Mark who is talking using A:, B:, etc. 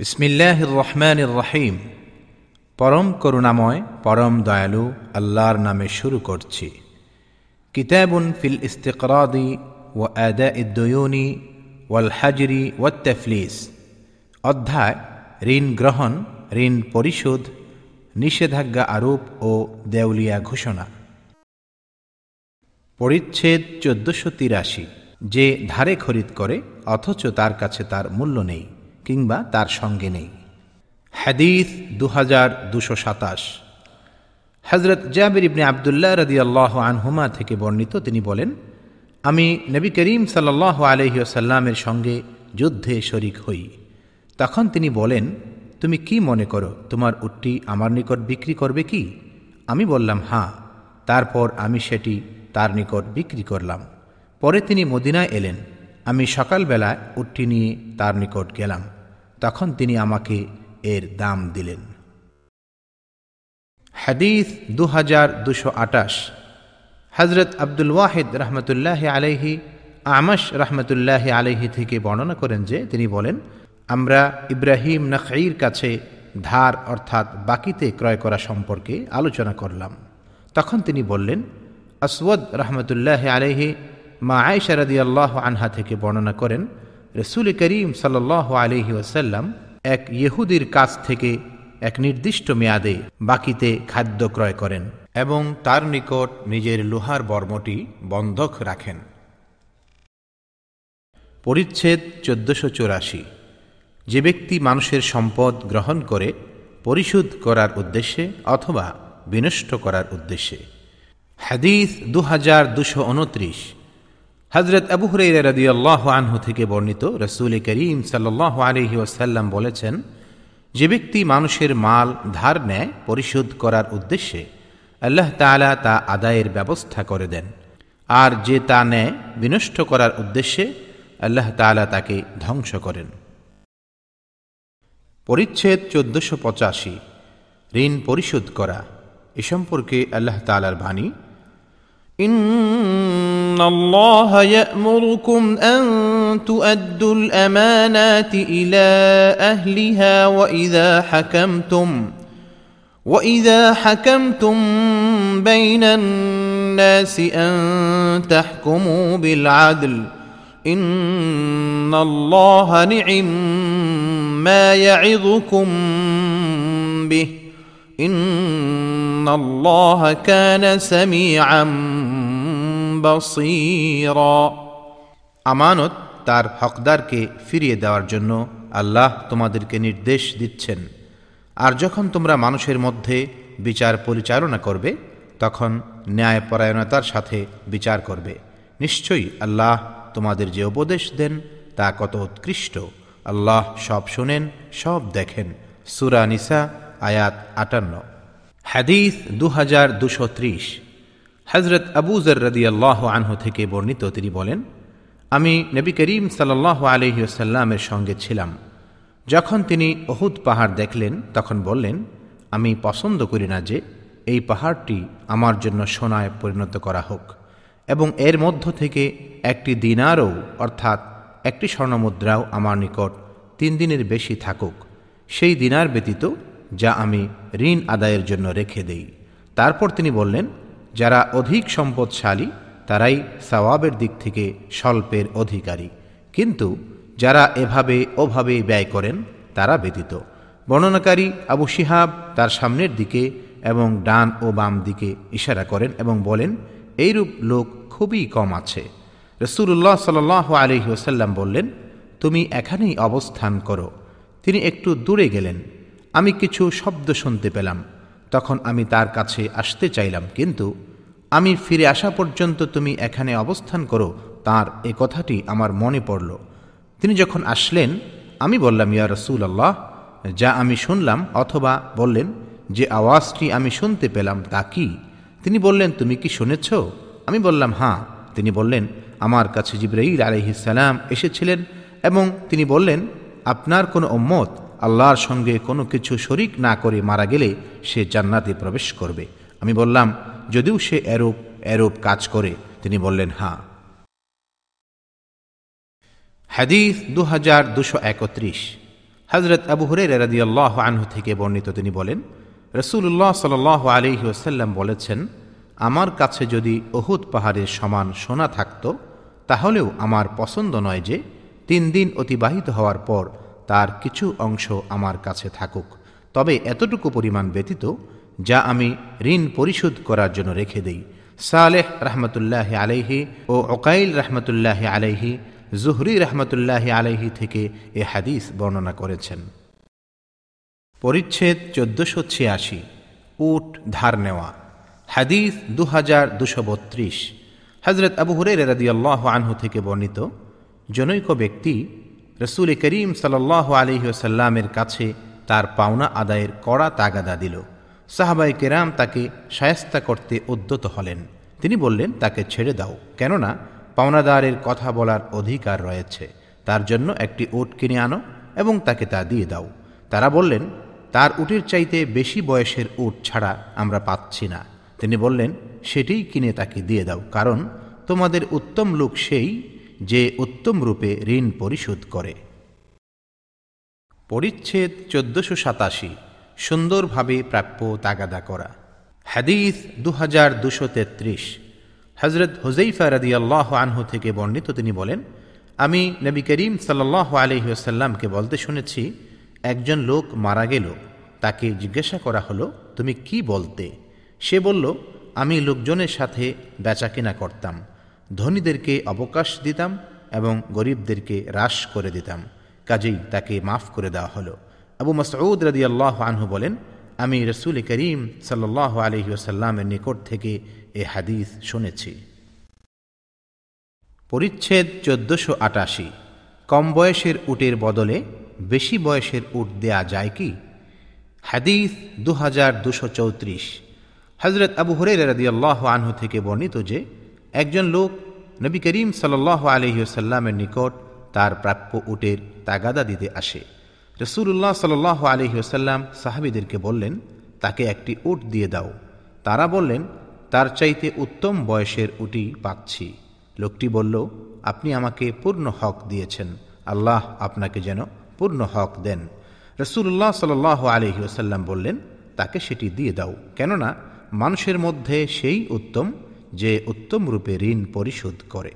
A: বিসমিল্লাহ রহমান রহিম পরম করুণাময় পরম দয়ালু আল্লাহর নামে শুরু করছি কিতাবুন ফিল ইস্তেকরাদি ও আদা ইদ্দয়ুনি ওয়াল হাজরি ওয়া তেফলিস অধ্যায় ঋণ গ্রহণ ঋণ পরিশোধ নিষেধাজ্ঞা আরোপ ও দেউলিয়া ঘোষণা পরিচ্ছেদ চোদ্দশো তিরাশি যে ধারে খরিদ করে অথচ তার কাছে তার মূল্য নেই কিংবা তার সঙ্গে নেই হাদিস দু হাজার দুশো সাতাশ হজরত জাবির ইবনে আবদুল্লাহ রদি আল্লাহ আনহুমা থেকে বর্ণিত তিনি বলেন আমি নবী করিম সাল্লাহ আলহিউসাল্লামের সঙ্গে যুদ্ধে শরিক হই তখন তিনি বলেন তুমি কি মনে করো তোমার উটটি আমার নিকট বিক্রি করবে কি আমি বললাম হাঁ তারপর আমি সেটি তার নিকট বিক্রি করলাম পরে তিনি মদিনায় এলেন আমি সকালবেলা উটটি নিয়ে তার নিকট গেলাম তখন তিনি আমাকে এর দাম দিলেন হাদিস দু হাজার দুশো আটাশ হজরত আব্দুল ওয়াহিদ রহমতুল্লাহ আলহি আমাস রহমতুল্লাহ আলহি থেকে বর্ণনা করেন যে তিনি বলেন আমরা ইব্রাহিম নখাইর কাছে ধার অর্থাৎ বাকিতে ক্রয় করা সম্পর্কে আলোচনা করলাম তখন তিনি বললেন আসওয়দ রহমতুল্লাহ আলহি মা আয়সা রাদি আল্লাহ আনহা থেকে বর্ণনা করেন রসুল করিম সাল্লাহ আলহি ওসাল্লাম এক ইহুদির কাছ থেকে এক নির্দিষ্ট মেয়াদে বাকিতে খাদ্য ক্রয় করেন এবং তার নিকট নিজের লোহার বর্মটি বন্ধক রাখেন পরিচ্ছেদ চোদ্দশো চৌরাশি যে ব্যক্তি মানুষের সম্পদ গ্রহণ করে পরিশোধ করার উদ্দেশ্যে অথবা বিনষ্ট করার উদ্দেশ্যে হাদিস দু হাজার দুশো উনত্রিশ হজরত আবু হুরাইরা আল্লাহ আনহু থেকে বর্ণিত রসুল করিম সাল্লাহ আলহি ওসাল্লাম বলেছেন যে ব্যক্তি মানুষের মাল ধার নেয় পরিশোধ করার উদ্দেশ্যে আল্লাহ তালা তা আদায়ের ব্যবস্থা করে দেন আর যে তা নেয় বিনষ্ট করার উদ্দেশ্যে আল্লাহ তালা তাকে ধ্বংস করেন পরিচ্ছেদ চোদ্দশো পঁচাশি ঋণ পরিশোধ করা এ সম্পর্কে আল্লাহ তালার বাণী ان الله يامركم ان تؤدوا الامانات الى اهلها واذا حكمتم واذا حكمتم بين الناس ان تحكموا بالعدل ان الله نعم ما يعظكم به ان الله كان سميعا بصيرا আমানত তার হকদারকে ফিরিয়ে দেওয়ার জন্য আল্লাহ তোমাদেরকে নির্দেশ দিচ্ছেন আর যখন তোমরা মানুষের মধ্যে বিচার পরিচালনা করবে তখন ন্যায়পরায়ণতার সাথে বিচার করবে নিশ্চয়ই আল্লাহ তোমাদের যে উপদেশ দেন তা কত উৎকৃষ্ট আল্লাহ সব শোনেন সব দেখেন সুরা নিসা আয়াত আটান্ন হাদিস দু হাজার দুশো ত্রিশ হজরত আবুজর আল্লাহ আনহু থেকে বর্ণিত তিনি বলেন আমি নবী করিম সাল্লাহ আলহিউসাল্লামের সঙ্গে ছিলাম যখন তিনি অহুদ পাহাড় দেখলেন তখন বললেন আমি পছন্দ করি না যে এই পাহাড়টি আমার জন্য সোনায় পরিণত করা হোক এবং এর মধ্য থেকে একটি দিনারও অর্থাৎ একটি স্বর্ণমুদ্রাও আমার নিকট তিন দিনের বেশি থাকুক সেই দিনার ব্যতীত যা আমি ঋণ আদায়ের জন্য রেখে দেই তারপর তিনি বললেন যারা অধিক সম্পদশালী তারাই সওয়াবের দিক থেকে স্বল্পের অধিকারী কিন্তু যারা এভাবে ওভাবে ব্যয় করেন তারা ব্যতীত বর্ণনাকারী আবু শিহাব তার সামনের দিকে এবং ডান ও বাম দিকে ইশারা করেন এবং বলেন এইরূপ লোক খুবই কম আছে রসুল্লাহ সাল আলহিহসাল্লাম বললেন তুমি এখানেই অবস্থান করো তিনি একটু দূরে গেলেন আমি কিছু শব্দ শুনতে পেলাম তখন আমি তার কাছে আসতে চাইলাম কিন্তু আমি ফিরে আসা পর্যন্ত তুমি এখানে অবস্থান করো তার এ কথাটি আমার মনে পড়ল তিনি যখন আসলেন আমি বললাম ইয়া রসুল আল্লাহ যা আমি শুনলাম অথবা বললেন যে আওয়াজটি আমি শুনতে পেলাম তা কি তিনি বললেন তুমি কি শুনেছ আমি বললাম হ্যাঁ তিনি বললেন আমার কাছে জিব্রাইল আলহিসাল্লাম এসেছিলেন এবং তিনি বললেন আপনার কোনো ওম্মত আল্লাহর সঙ্গে কোনো কিছু শরিক না করে মারা গেলে সে জান্নাতে প্রবেশ করবে আমি বললাম যদিও সে এরূপ এরূপ কাজ করে তিনি বললেন হ্যাঁ হাদিস দু হাজার দুশো একত্রিশ হজরত আবু হরে রাজি আল্লাহ আনহু থেকে বর্ণিত তিনি বলেন রসুল্লাহ সাল আলহি ওসাল্লাম বলেছেন আমার কাছে যদি অহুদ পাহাড়ের সমান সোনা থাকত তাহলেও আমার পছন্দ নয় যে তিন দিন অতিবাহিত হওয়ার পর তার কিছু অংশ আমার কাছে থাকুক তবে এতটুকু পরিমাণ ব্যতীত যা আমি ঋণ পরিশোধ করার জন্য রেখে দেই সালেহ রহমতুল্লাহ আলাইহি ও ওকাইল রহমতুল্লাহ আলাইহি জুহরি রহমতুল্লাহ আলাইহি থেকে এ হাদিস বর্ণনা করেছেন পরিচ্ছেদ চোদ্দশো ছিয়াশি উট ধার নেওয়া হাদিস দু হাজার দুশো বত্রিশ হজরত আবু হুরের রাদিয়াল্লাহ আনহু থেকে বর্ণিত জনৈক ব্যক্তি রসুল করিম সাল্লাহ সাল্লামের কাছে তার পাওনা আদায়ের কড়া তাগাদা দিল সাহাবাই কেরাম তাকে সায়স্তা করতে উদ্যত হলেন তিনি বললেন তাকে ছেড়ে দাও কেননা পাওনাদারের কথা বলার অধিকার রয়েছে তার জন্য একটি ওট কিনে আনো এবং তাকে তা দিয়ে দাও তারা বললেন তার উটের চাইতে বেশি বয়সের উট ছাড়া আমরা পাচ্ছি না তিনি বললেন সেটিই কিনে তাকে দিয়ে দাও কারণ তোমাদের উত্তম লোক সেই যে উত্তম রূপে ঋণ পরিশোধ করে পরিচ্ছেদ চোদ্দশো সাতাশি সুন্দরভাবে প্রাপ্য তাগাদা করা হাদিস দু হাজার দুশো তেত্রিশ হজরত হুজাইফা রাদি আল্লাহ আনহু থেকে বর্ণিত তিনি বলেন আমি নবী করিম সাল্লাহ আলহিউসাল্লামকে বলতে শুনেছি একজন লোক মারা গেল তাকে জিজ্ঞাসা করা হলো তুমি কি বলতে সে বলল আমি লোকজনের সাথে বেচাকেনা করতাম ধনীদেরকে অবকাশ দিতাম এবং গরিবদেরকে হ্রাস করে দিতাম কাজেই তাকে মাফ করে দেওয়া হলো আবু মসউদ রদি আল্লাহ আনহু বলেন আমি রসুল করিম সাল্লাহ আলহিউসাল্লামের নিকট থেকে এ হাদিস শুনেছি পরিচ্ছেদ চোদ্দশো আটাশি কম বয়সের উটের বদলে বেশি বয়সের উট দেয়া যায় কি হাদিস দু হাজার দুশো চৌত্রিশ হজরত আবু হরে আল্লাহ আনহু থেকে বর্ণিত যে একজন লোক নবী করিম সাল্লাহ আলহিহসাল্লামের নিকট তার প্রাপ্য উটের তাগাদা দিতে আসে রসুল্লাহ সাল্লাহ আলহিহসাল্লাম সাহাবিদেরকে বললেন তাকে একটি উট দিয়ে দাও তারা বললেন তার চাইতে উত্তম বয়সের উটি পাচ্ছি লোকটি বলল আপনি আমাকে পূর্ণ হক দিয়েছেন আল্লাহ আপনাকে যেন পূর্ণ হক দেন রসুল্লাহ সাল আলহিউসাল্লাম বললেন তাকে সেটি দিয়ে দাও কেননা মানুষের মধ্যে সেই উত্তম যে উত্তম রূপে ঋণ পরিশোধ করে